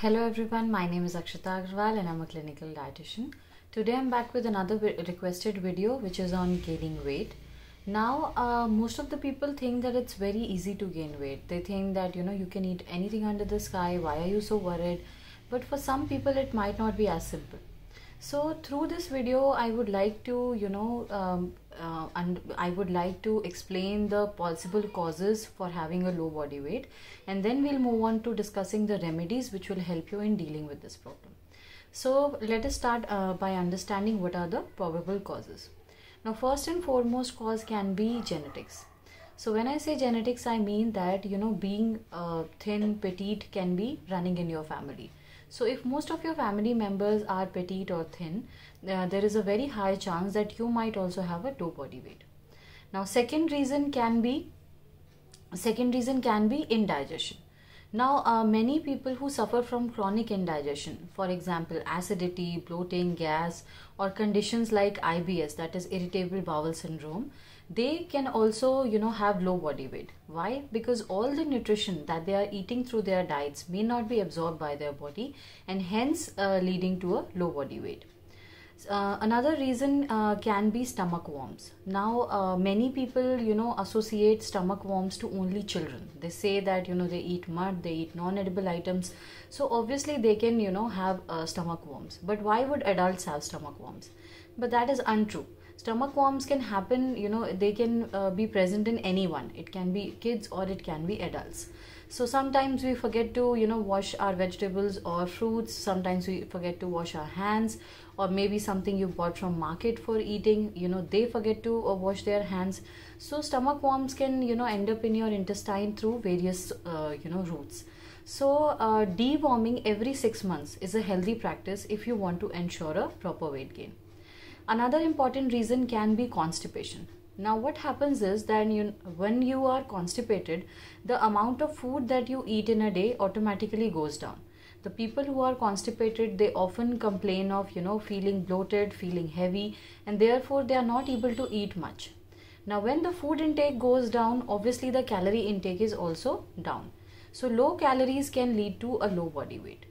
Hello everyone, my name is Akshita Agrawal and I'm a clinical dietitian. Today I'm back with another requested video which is on gaining weight. Now uh, most of the people think that it's very easy to gain weight. They think that you know you can eat anything under the sky, why are you so worried? But for some people it might not be as simple. So through this video I would like to you know um, uh, and I would like to explain the possible causes for having a low body weight and then we'll move on to discussing the remedies which will help you in dealing with this problem. So let us start uh, by understanding what are the probable causes. Now first and foremost cause can be genetics. So when I say genetics I mean that you know being uh, thin petite can be running in your family so, if most of your family members are petite or thin, uh, there is a very high chance that you might also have a low body weight. Now, second reason can be second reason can be indigestion. Now, uh, many people who suffer from chronic indigestion, for example, acidity, bloating, gas, or conditions like IBS, that is irritable bowel syndrome, they can also you know have low body weight why because all the nutrition that they are eating through their diets may not be absorbed by their body and hence uh, leading to a low body weight uh, another reason uh, can be stomach worms now uh, many people you know associate stomach worms to only children they say that you know they eat mud they eat non-edible items so obviously they can you know have uh, stomach worms but why would adults have stomach worms but that is untrue stomach worms can happen you know they can uh, be present in anyone it can be kids or it can be adults so sometimes we forget to you know wash our vegetables or fruits sometimes we forget to wash our hands or maybe something you bought from market for eating you know they forget to uh, wash their hands so stomach worms can you know end up in your intestine through various uh, you know routes so uh, deworming every 6 months is a healthy practice if you want to ensure a proper weight gain Another important reason can be constipation. Now, what happens is that you, when you are constipated, the amount of food that you eat in a day automatically goes down. The people who are constipated, they often complain of, you know, feeling bloated, feeling heavy, and therefore they are not able to eat much. Now, when the food intake goes down, obviously the calorie intake is also down. So, low calories can lead to a low body weight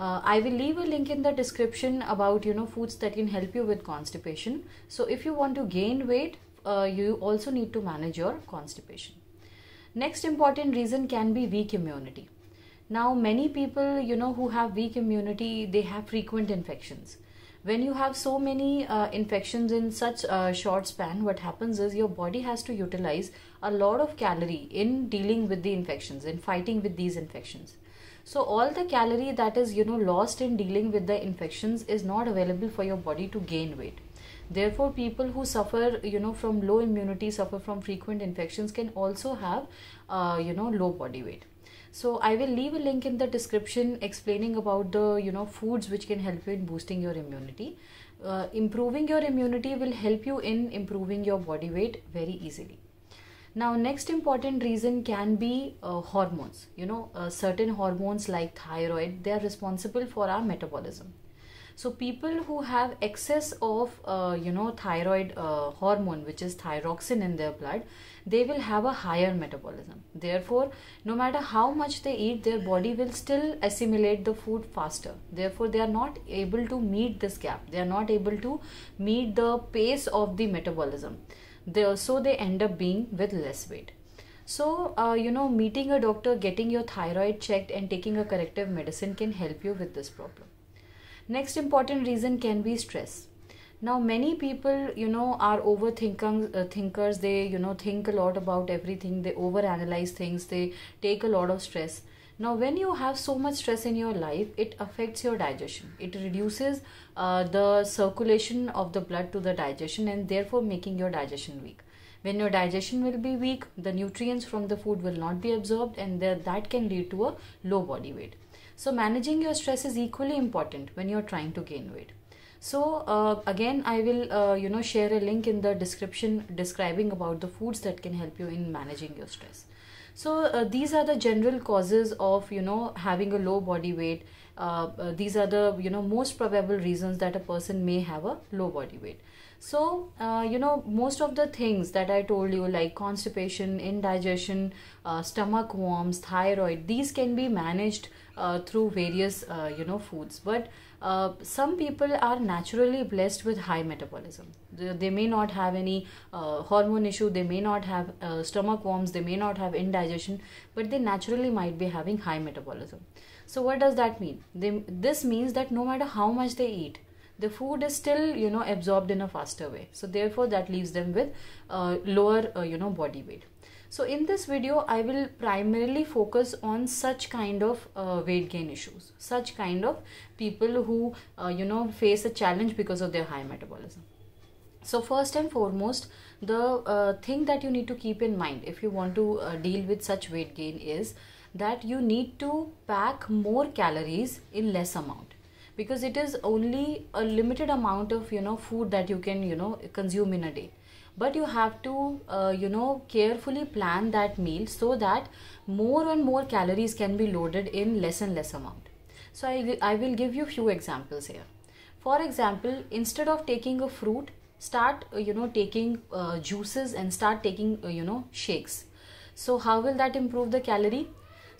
uh, i will leave a link in the description about you know foods that can help you with constipation so if you want to gain weight uh, you also need to manage your constipation next important reason can be weak immunity now many people you know who have weak immunity they have frequent infections when you have so many uh, infections in such a short span what happens is your body has to utilize a lot of calorie in dealing with the infections in fighting with these infections so all the calorie that is you know lost in dealing with the infections is not available for your body to gain weight. Therefore, people who suffer you know from low immunity, suffer from frequent infections, can also have uh, you know low body weight so i will leave a link in the description explaining about the you know foods which can help you in boosting your immunity uh, improving your immunity will help you in improving your body weight very easily now, next important reason can be uh, hormones. You know, uh, certain hormones like thyroid, they are responsible for our metabolism. So, people who have excess of, uh, you know, thyroid uh, hormone, which is thyroxin in their blood, they will have a higher metabolism. Therefore, no matter how much they eat, their body will still assimilate the food faster. Therefore, they are not able to meet this gap. They are not able to meet the pace of the metabolism they so they end up being with less weight so uh, you know meeting a doctor getting your thyroid checked and taking a corrective medicine can help you with this problem next important reason can be stress now many people you know are overthinkers uh, thinkers they you know think a lot about everything they overanalyze things they take a lot of stress now, when you have so much stress in your life, it affects your digestion. It reduces uh, the circulation of the blood to the digestion and therefore making your digestion weak. When your digestion will be weak, the nutrients from the food will not be absorbed and that can lead to a low body weight. So, managing your stress is equally important when you're trying to gain weight so uh, again i will uh, you know share a link in the description describing about the foods that can help you in managing your stress so uh, these are the general causes of you know having a low body weight. Uh, uh, these are the you know most probable reasons that a person may have a low body weight. So uh, you know most of the things that I told you like constipation, indigestion, uh, stomach worms, thyroid, these can be managed through various you know foods, but uh, some people are naturally blessed with high metabolism. They may not have any uh, hormone issue, they may not have uh, stomach worms, they may not have indigestion, but they naturally might be having high metabolism. So, what does that mean? They, this means that no matter how much they eat, the food is still you know absorbed in a faster way so therefore that leaves them with uh, lower uh, you know body weight so in this video, I will primarily focus on such kind of uh, weight gain issues, such kind of people who, uh, you know, face a challenge because of their high metabolism. So first and foremost, the uh, thing that you need to keep in mind if you want to uh, deal with such weight gain is that you need to pack more calories in less amount because it is only a limited amount of you know food that you can you know consume in a day but you have to uh, you know carefully plan that meal so that more and more calories can be loaded in less and less amount so i, I will give you few examples here for example instead of taking a fruit start uh, you know taking uh, juices and start taking uh, you know shakes so how will that improve the calorie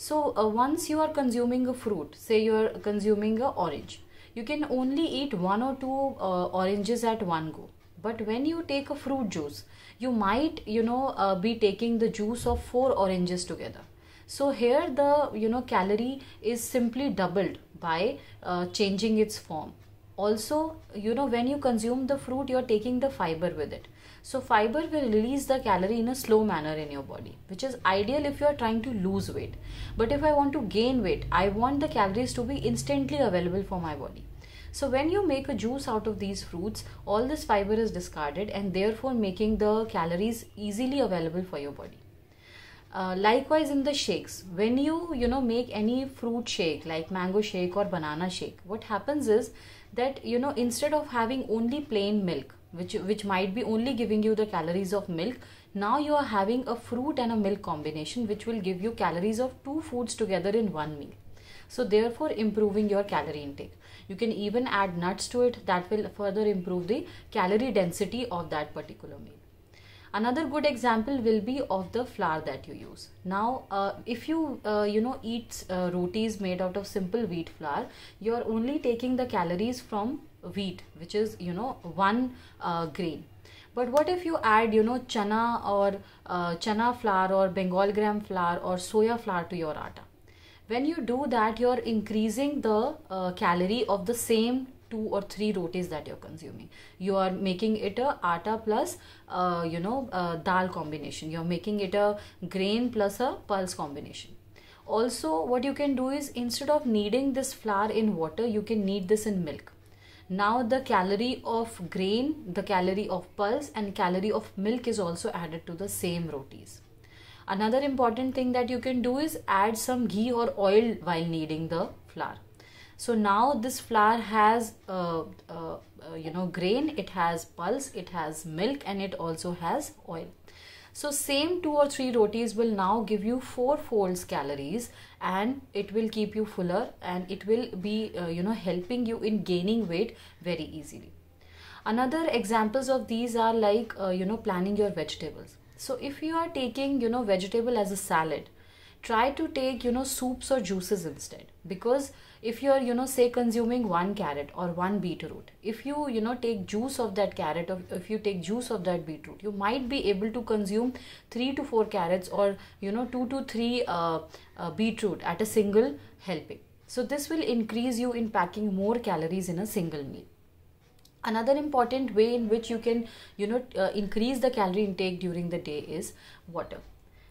so uh, once you are consuming a fruit say you are consuming a orange you can only eat one or two uh, oranges at one go but when you take a fruit juice you might you know uh, be taking the juice of four oranges together so here the you know calorie is simply doubled by uh, changing its form also you know when you consume the fruit you're taking the fiber with it so fiber will release the calorie in a slow manner in your body which is ideal if you are trying to lose weight but if i want to gain weight i want the calories to be instantly available for my body so when you make a juice out of these fruits, all this fiber is discarded and therefore making the calories easily available for your body. Uh, likewise in the shakes when you you know make any fruit shake like mango shake or banana shake what happens is that you know instead of having only plain milk which which might be only giving you the calories of milk now you are having a fruit and a milk combination which will give you calories of two foods together in one meal so therefore improving your calorie intake you can even add nuts to it that will further improve the calorie density of that particular meal another good example will be of the flour that you use now uh, if you uh, you know eat uh, rotis made out of simple wheat flour you are only taking the calories from wheat which is you know one uh, grain but what if you add you know chana or uh, chana flour or bengal gram flour or soya flour to your atta when you do that, you're increasing the uh, calorie of the same two or three rotis that you're consuming. You are making it a atta plus, uh, you know, a uh, dal combination. You're making it a grain plus a pulse combination. Also, what you can do is instead of kneading this flour in water, you can knead this in milk. Now the calorie of grain, the calorie of pulse and calorie of milk is also added to the same rotis. Another important thing that you can do is add some ghee or oil while kneading the flour. So now this flour has, uh, uh, uh, you know, grain, it has pulse, it has milk and it also has oil. So same two or three rotis will now give you four folds calories and it will keep you fuller and it will be, uh, you know, helping you in gaining weight very easily. Another examples of these are like, uh, you know, planning your vegetables so if you are taking, you know, vegetable as a salad, try to take, you know, soups or juices instead. Because if you're, you know, say consuming one carrot or one beetroot, if you, you know, take juice of that carrot or if you take juice of that beetroot, you might be able to consume three to four carrots or, you know, two to three uh, uh, beetroot at a single helping. So this will increase you in packing more calories in a single meal another important way in which you can you know uh, increase the calorie intake during the day is water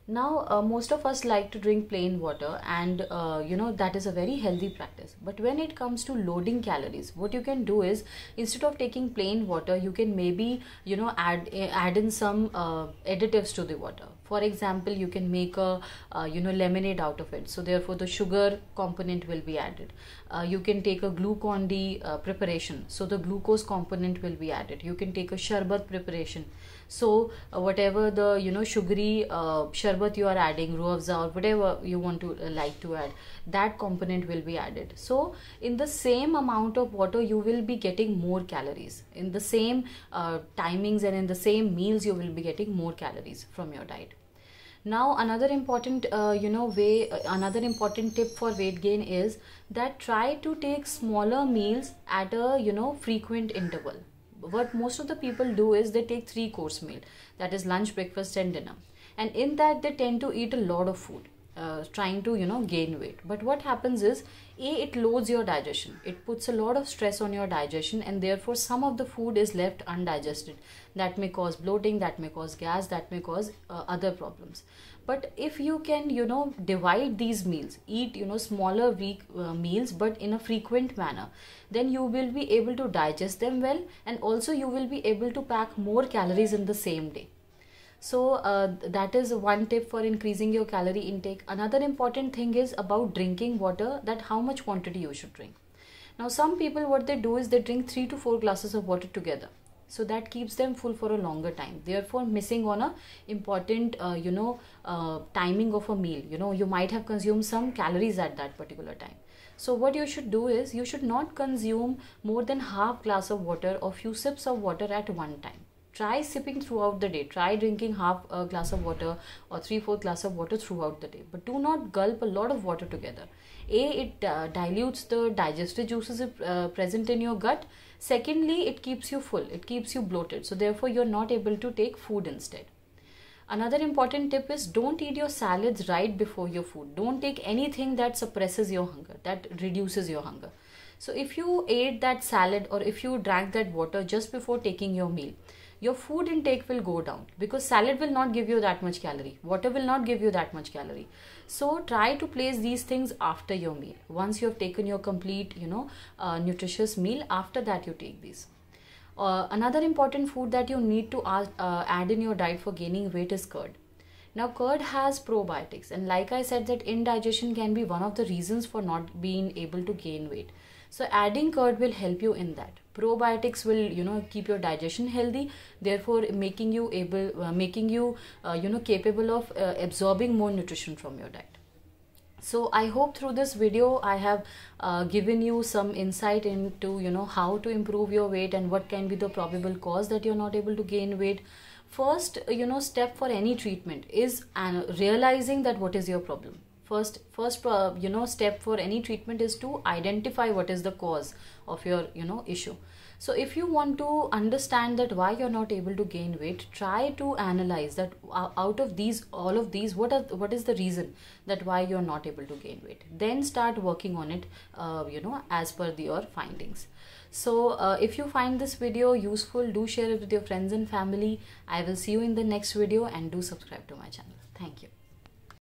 now, uh, most of us like to drink plain water, and uh, you know that is a very healthy practice. But when it comes to loading calories, what you can do is instead of taking plain water, you can maybe you know add add in some uh, additives to the water. For example, you can make a uh, you know lemonade out of it. So therefore, the sugar component will be added. Uh, you can take a glucon D uh, preparation. So the glucose component will be added. You can take a sherbet preparation so uh, whatever the you know sugary uh, sherbet you are adding ruafza or whatever you want to uh, like to add that component will be added so in the same amount of water you will be getting more calories in the same uh, timings and in the same meals you will be getting more calories from your diet now another important uh, you know way uh, another important tip for weight gain is that try to take smaller meals at a you know frequent interval what most of the people do is they take three course meal that is lunch breakfast and dinner and in that they tend to eat a lot of food uh, trying to you know gain weight but what happens is a it loads your digestion it puts a lot of stress on your digestion and therefore some of the food is left undigested that may cause bloating that may cause gas that may cause uh, other problems but if you can you know divide these meals eat you know smaller week uh, meals but in a frequent manner then you will be able to digest them well and also you will be able to pack more calories in the same day so uh, that is one tip for increasing your calorie intake another important thing is about drinking water that how much quantity you should drink now some people what they do is they drink 3 to 4 glasses of water together so that keeps them full for a longer time therefore missing on a important uh, you know uh, timing of a meal you know you might have consumed some calories at that particular time so what you should do is you should not consume more than half glass of water or few sips of water at one time try sipping throughout the day try drinking half a glass of water or three fourth glass of water throughout the day but do not gulp a lot of water together a it uh, dilutes the digestive juices uh, present in your gut Secondly, it keeps you full, it keeps you bloated. So, therefore, you're not able to take food instead. Another important tip is don't eat your salads right before your food. Don't take anything that suppresses your hunger, that reduces your hunger. So, if you ate that salad or if you drank that water just before taking your meal, your food intake will go down because salad will not give you that much calorie, water will not give you that much calorie so try to place these things after your meal once you have taken your complete you know uh, nutritious meal after that you take these uh, another important food that you need to uh, add in your diet for gaining weight is curd now curd has probiotics and like i said that indigestion can be one of the reasons for not being able to gain weight so adding curd will help you in that. Probiotics will you know keep your digestion healthy, therefore making you able, uh, making you uh, you know capable of uh, absorbing more nutrition from your diet so i hope through this video i have uh, given you some insight into you know how to improve your weight and what can be the probable cause that you're not able to gain weight first you know step for any treatment is realizing that what is your problem first first uh, you know step for any treatment is to identify what is the cause of your you know issue so if you want to understand that why you're not able to gain weight try to analyze that out of these all of these what are what is the reason that why you're not able to gain weight then start working on it uh, you know as per the, your findings so uh, if you find this video useful do share it with your friends and family i will see you in the next video and do subscribe to my channel thank you